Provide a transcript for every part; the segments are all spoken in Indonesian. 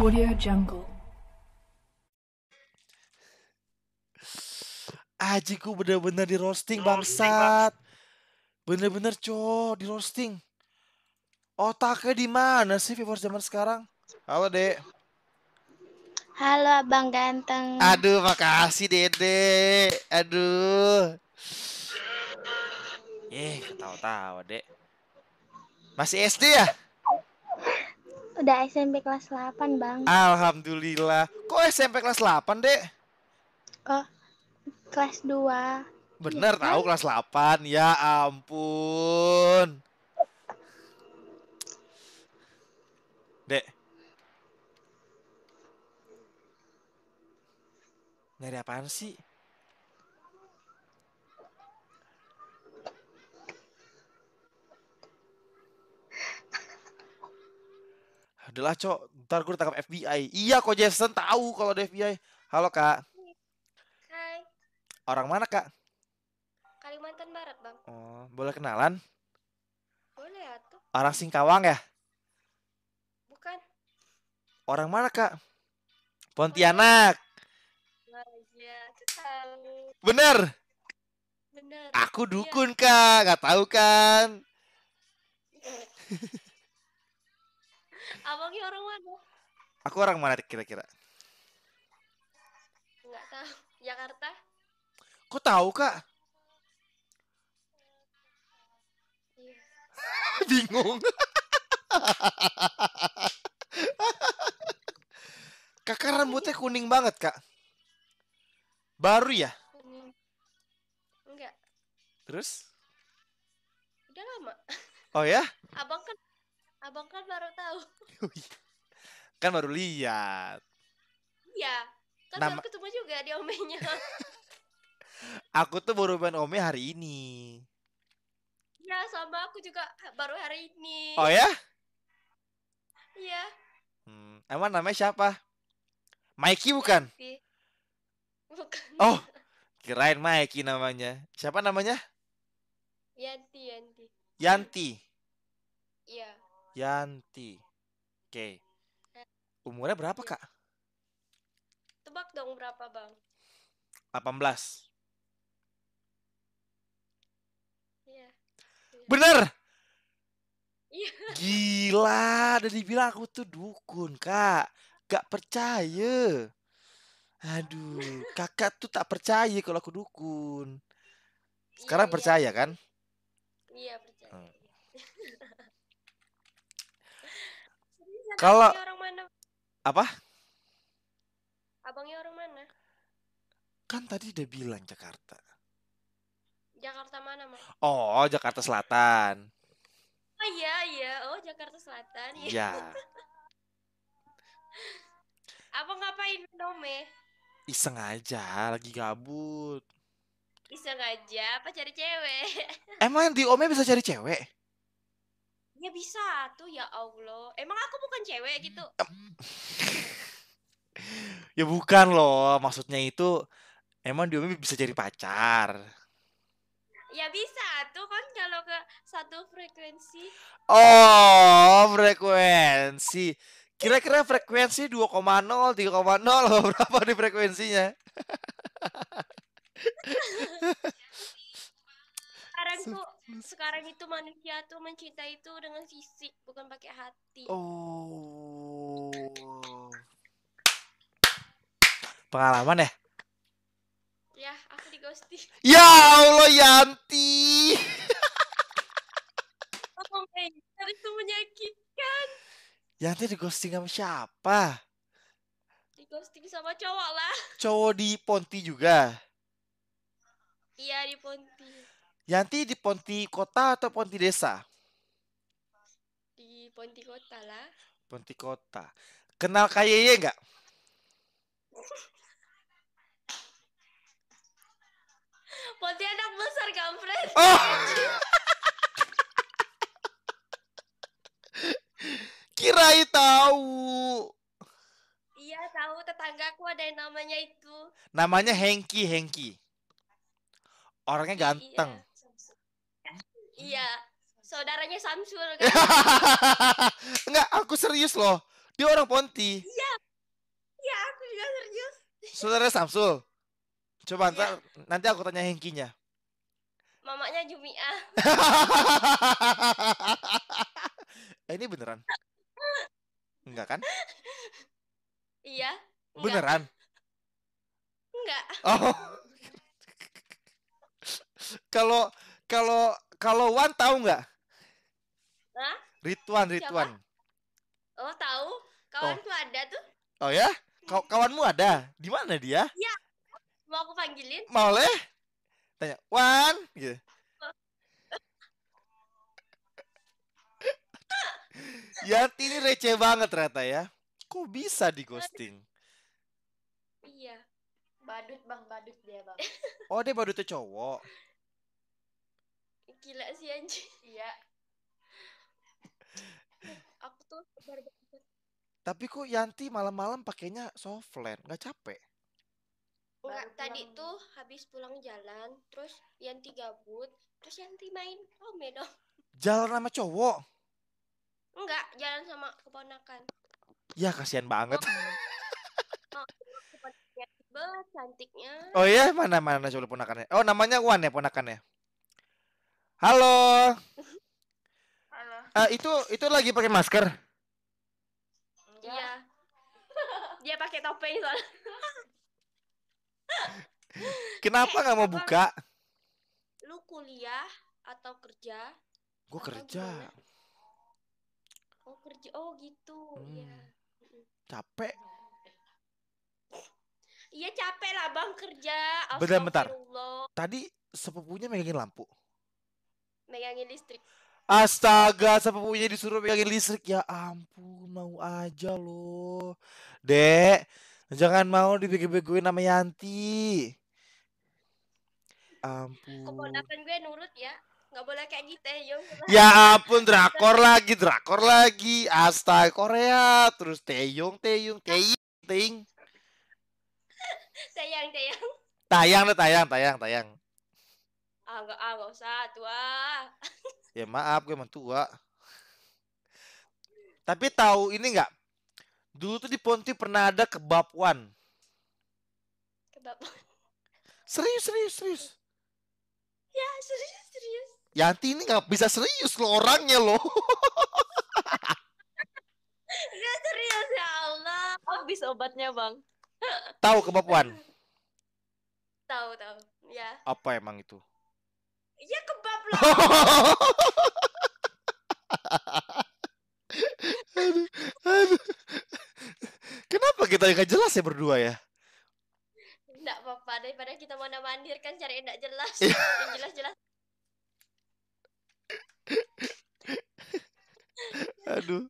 Audio Jungle. Ajiku bener-bener di roasting bangsat. Bener-bener co di roasting. Otaknya di mana sih viewers zaman sekarang? Halo, Dek. Halo, Abang Ganteng. Aduh, makasih, Dede. Aduh. Eh, ketawa-tawa, Dek. Masih SD ya? udah SMP kelas 8, Bang. Alhamdulillah. Kok SMP kelas 8, Dek? Oh, kelas 2. Bener, ya, tahu kan? kelas 8. Ya ampun. Dek. Nyari apaan sih? adalah cok ntar gue ditangkap FBI iya kok Jason tahu kalau ada FBI halo kak hai orang mana kak Kalimantan Barat bang oh boleh kenalan boleh atuh orang Singkawang ya bukan orang mana kak Pontianak bener bener aku iya. dukun iya. kak nggak tahu kan Abang orang mana? Aku orang mana kira-kira? Enggak -kira? tahu. Jakarta. Kok tahu, Kak? Iya. Bingung. Kakak rambutnya kuning banget, Kak. Baru ya? Kuning. Enggak. Terus? Udah lama. Oh ya? Abang kan Abang kan baru tahu. Oh iya. kan baru lihat. Iya. Kan Nama... baru ketemu juga di omenya. aku tuh baru main ome hari ini. Ya sama aku juga baru hari ini. Oh ya? Iya. Hmm, emang namanya siapa? Mikey bukan? Bukan. Oh, kirain Mikey namanya. Siapa namanya? Yanti, Yanti. Yanti. Iya. Yanti. Oke. Umurnya berapa, Kak? Tebak dong berapa, Bang? 18. Iya. iya. Bener! Iya. Gila, udah dibilang aku tuh dukun, Kak. Gak percaya. Aduh, kakak tuh tak percaya kalau aku dukun. Sekarang iya, iya. percaya iya. kan? Iya, percaya. Hmm. Kalau Apa? Abangnya orang mana? Kan tadi udah bilang Jakarta. Jakarta mana, mas Oh, Jakarta Selatan. Oh iya, iya. Oh, Jakarta Selatan. Iya. Ya. apa ngapain Nome? Iseng aja, lagi gabut. Iseng aja, apa cari cewek? Emang di Ome bisa cari cewek? Ya bisa tuh ya Allah. Emang aku bukan cewek gitu. ya bukan loh, maksudnya itu emang dia bisa jadi pacar. Ya bisa tuh kan kalau ke satu frekuensi. Oh, frekuensi. Kira-kira frekuensi 2,0, 3,0 berapa di frekuensinya? Sekarang sekarang itu manusia tuh mencinta itu dengan fisik bukan pakai hati oh pengalaman ya ya aku di ghosting ya allah Yanti oh my itu menyakitkan Yanti di ghosting sama siapa di ghosting sama cowok lah cowok di Ponti juga iya di Ponti Yanti di Ponti Kota atau Ponti Desa? Di Ponti Kota lah. Ponti Kota. Kenal KYY Ponti Pontianak besar kampret. Oh. tahu. Iya tahu tetangga tetanggaku ada yang namanya itu. Namanya Hengki Hengki. Orangnya ganteng. Iya. Iya, saudaranya Samsul kan. Enggak, aku serius loh. Dia orang Ponti. Iya. Iya, aku juga serius. Saudara Samsul. Coba iya. ntar, nanti aku tanya Hengkinya. Mamanya Jumia. eh, ini beneran? Enggak kan? Iya. Enggak. Beneran? Enggak. Oh. Kalau kalau kalau Wan tahu nggak? Hah? Rituan, Rituan. Siapa? Oh tahu, Kawan oh. ada tuh. Oh ya? kau hmm. kawanmu ada? Di mana dia? Iya. Mau aku panggilin? Mau leh? Tanya, Wan, gitu. Yanti ini receh banget ternyata ya. Kok bisa di ghosting? Iya. Badut bang, badut dia bang. Oh dia badutnya cowok gila sih anjing iya aku tuh sabar banget tapi kok Yanti malam-malam pakainya softland nggak capek Enggak, tadi tuh habis pulang jalan, terus Yanti gabut, terus Yanti main rame dong. Jalan sama cowok? Enggak, jalan sama keponakan. Ya kasihan banget. Oh, oh cantiknya. Oh iya, mana-mana coba ponakannya. Oh, namanya Wan ya ponakannya? Halo. Halo. Uh, itu itu lagi pakai masker? Iya. Dia pakai topeng soalnya. Kenapa nggak mau buka? Lu kuliah atau kerja? Gue kerja. Oh kerja, oh gitu, hmm. iya. Capek. Iya capek lah bang kerja. Bentar bentar. Tadi sepupunya megangin lampu megangin listrik. Astaga, siapa punya disuruh megangin listrik? Ya ampun, mau aja loh. Dek, jangan mau dibegu-beguin sama Yanti. Ampun. Keponakan gue nurut ya. Nggak boleh kayak gitu ya. Ya ampun, drakor lagi, drakor lagi. Astaga, Korea. Terus Taeyong, Taeyong, Taeyong, Taeyong. tayang. Taeyong. Tayang, tayang, tayang, tayang ah nggak ah usah tua ya maaf gue emang tua tapi tahu ini nggak dulu tuh di Ponti pernah ada kebab kebab one serius serius serius ya serius serius ya, Yanti ini nggak bisa serius lo orangnya lo Gak ya, serius ya Allah habis obatnya bang tahu kebab one tahu tahu ya apa emang itu aduh, aduh. Kenapa kita nggak jelas ya berdua ya? Nggak apa-apa daripada kita mau mandir kan cari nggak jelas. Iya. yang jelas-jelas. Aduh.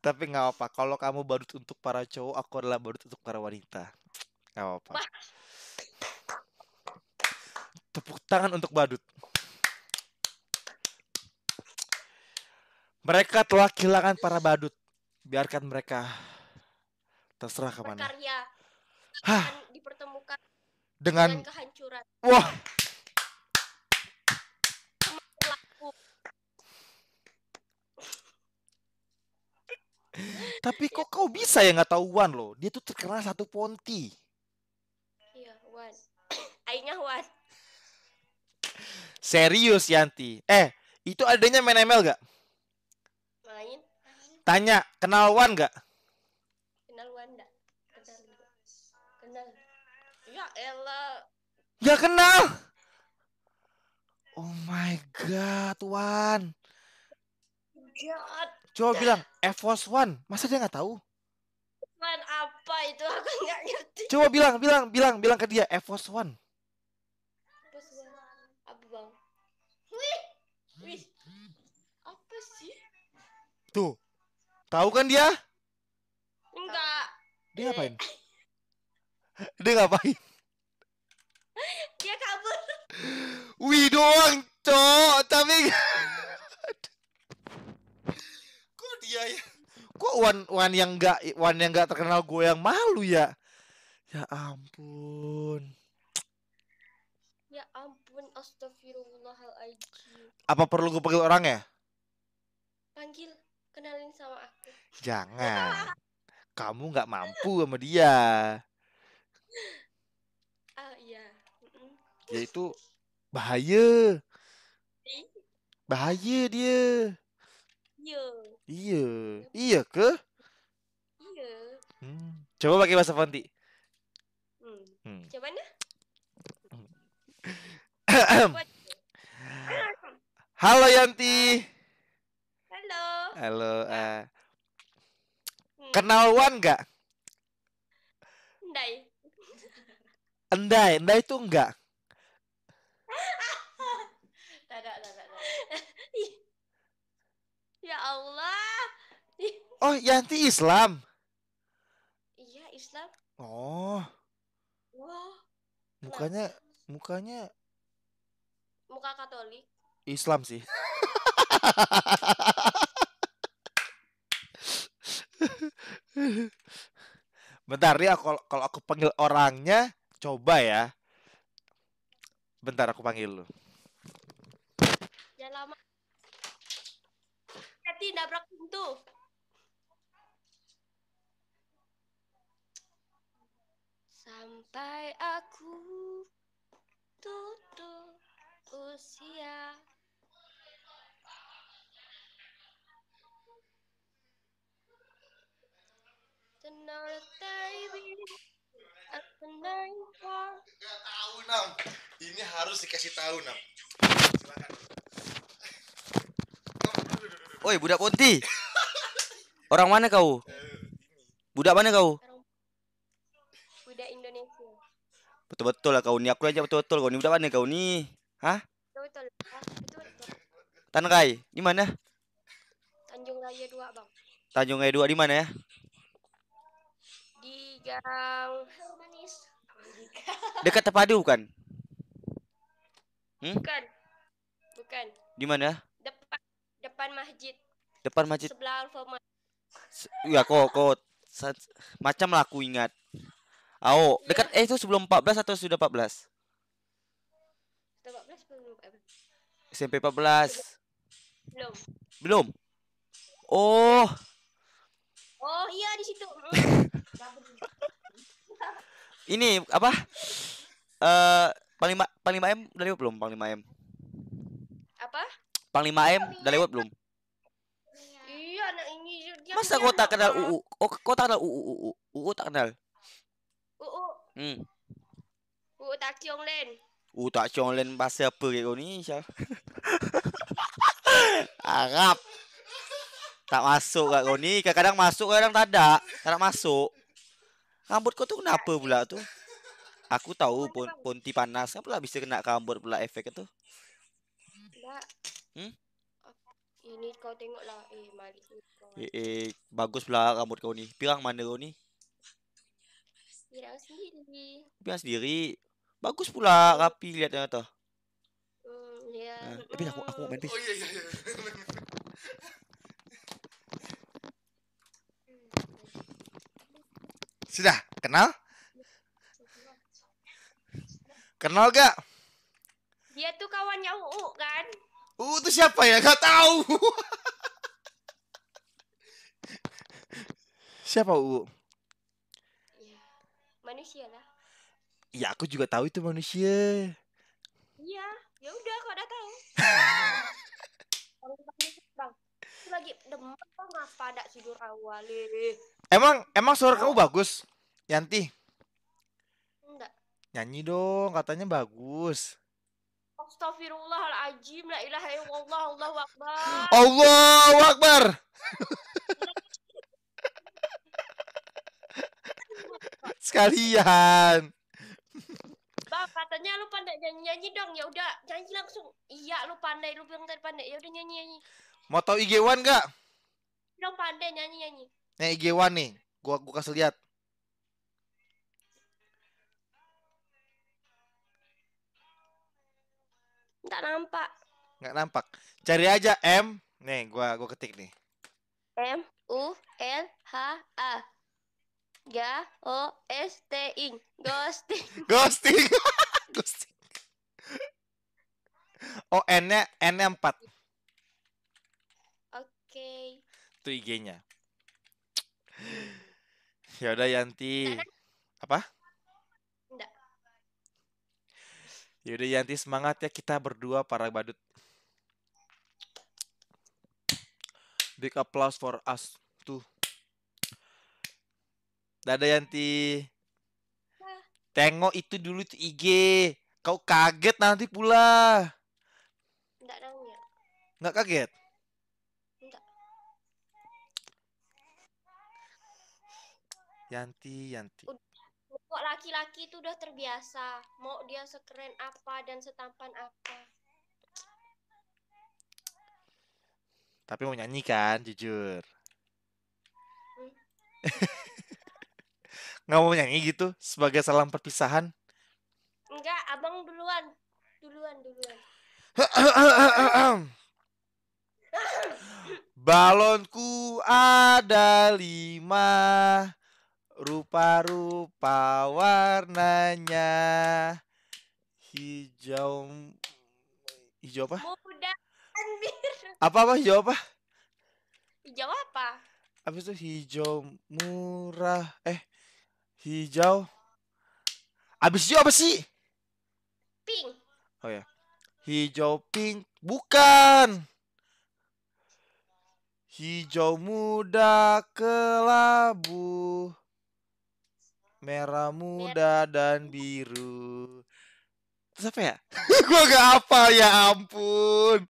Tapi nggak apa, kalau kamu badut untuk para cowok, aku adalah badut untuk para wanita. Nggak apa-apa. Tepuk tangan untuk badut. Mereka telah kehilangan para badut. Biarkan mereka terserah kemana. Berkarya. Hah. Dipertemukan dengan, dengan kehancuran. Wah. Tapi kok kau bisa ya nggak tahu Wan loh? Dia tuh terkenal satu ponti. Iya, Wan. Ainya Wan. Serius Yanti. Eh, itu adanya main ML gak? Tanya, kenal Wan nggak? Kenal Wan nggak? Kenal. Gitu. Kenal. Ya elah. Ya kenal. Oh my god, Wan. God. Coba bilang Evos Force One. Masa dia nggak tahu? Wan apa itu aku nggak ngerti. Coba bilang, bilang, bilang, bilang ke dia Air One. Apa bang? Wih, wih. Apa sih? Tuh, Tahu kan dia? Enggak. Dia ngapain? dia ngapain? Dia kabur. Wih doang, cok. Tapi kok dia ya? Kok Wan Wan yang enggak Wan yang enggak terkenal gue yang malu ya? Ya ampun. Ya ampun, astagfirullahaladzim. Apa perlu gue panggil orang ya? Panggil, kenalin sama aku. Jangan. Kamu nggak mampu sama dia. Ah iya. itu bahaya. Bahaya dia. Iya. Iya. Iya ke? Iya. Hmm. Coba pakai bahasa Fonti. Hmm. hmm. Coba nih. Hmm. Halo Yanti. Halo. Halo. Uh, Kenal Wan nggak? Endai. Endai, endai itu enggak. Ya Allah. Oh, Yanti ya Islam. Iya, Islam. Oh. Wah. Mukanya mukanya muka Katolik. Islam sih. Bentar nih kalau aku panggil orangnya coba ya. Bentar aku panggil lu. Ya lama. Hati nabrak pintu. Sampai aku tutup usia another baby. Gak tahu Nam. Ini harus dikasih tahu Nam. Oi, budak Ponti. Orang mana kau? Eh, budak mana kau? Budak Indonesia. Betul-betul lah kau ni. Aku aja betul-betul kau ni. Budak mana kau ni? Hah? Betul-betul. Betul-betul. di mana? Tanjung Raya dua Bang. Tanjung Raya dua di mana ya? di Manis. Dekat terpadu bukan? Hmm? Bukan. Bukan. Di mana? Depan depan masjid. Depan masjid. Sebelah Alfamart. Se ya kok kok macam lah aku ingat. Ao, ya. dekat eh itu sebelum 14 atau sudah 14? 14 belum 14. SMP 14. Belum. Belum. Oh. Oh iya di situ. Mm. ini apa? uh, panglima panglima M udah lewat belum panglima M? Apa? Panglima M udah lewat belum? Iya, anak ini Masa kau tak kenal UU? Oh, kau tak kenal UU UU hmm. UU tak kenal. UU. Hmm. UU tak ciong len. UU tak ciong len bahasa apa kau ni, Syah? Arab. Tak masuk kat kau ni, kadang-kadang masuk, kadang tak ada. Tak nak masuk. Rambut kau tu kenapa kan? pula tu? Aku tahu pon ponti panas kan pula bisa kena rambut pula efek tu. Tak. Hmm? Ini kau tengoklah eh mari kau. Eh, eh bagus pula rambut kau ni. Pirang mana kau ni? Pirang sendiri. Pirang sendiri. Bagus pula rapi lihat tu. Hmm, ya. Yeah. Eh, tapi aku aku mau main. Oh ya yeah, ya yeah, ya. Yeah. Sudah kenal? Kenal gak? Dia tuh kawannya UU kan? UU tuh siapa ya? Gak tahu. siapa UU? Ya, manusia lah. Ya aku juga tahu itu manusia. Iya, ya udah kok udah tahu. lagi demam kok ngapa ada tidur awal eh? Emang emang suara kamu bagus, Yanti? Enggak. Nyanyi dong, katanya bagus. Astagfirullahaladzim, la ilaha illallah, Allahu Akbar. Allahu Akbar. Sekalian. Bang, katanya lu pandai nyanyi-nyanyi dong. Ya udah, nyanyi langsung. Iya, lu pandai, lu bilang tadi pandai. Ya udah nyanyi-nyanyi. Mau tau IG Wan gak? Lu pandai nyanyi-nyanyi. Nih IG1 nih, gua gua kasih lihat. Nggak nampak. Nggak nampak. Cari aja M. Nih, gua gua ketik nih. M U L H A. G O S T I N. Ghosting. Ghosting. Ghosting. Oh, N-nya N-nya empat. Oke. Okay. Itu IG-nya. ya udah Yanti. Apa? Ya udah Yanti semangat ya kita berdua para badut. Big applause for us tuh. Dadah Yanti. Tengok itu dulu itu IG. Kau kaget nanti pula. nggak ya. nggak kaget? Yanti, Yanti. Kok laki-laki itu udah terbiasa, mau dia sekeren apa dan setampan apa. Tapi mau nyanyi kan, jujur. Hmm? Nggak mau nyanyi gitu sebagai salam perpisahan? Enggak, abang duluan. Duluan, duluan. Balonku ada lima rupa-rupa warnanya hijau hijau apa? Muda Apa apa hijau apa? Hijau apa? Apa itu hijau murah eh hijau Abis hijau apa sih? Pink. Oh ya. Hijau pink bukan. Hijau muda kelabu merah muda dan biru. Terus ya? gue gak apa ya, ya ampun.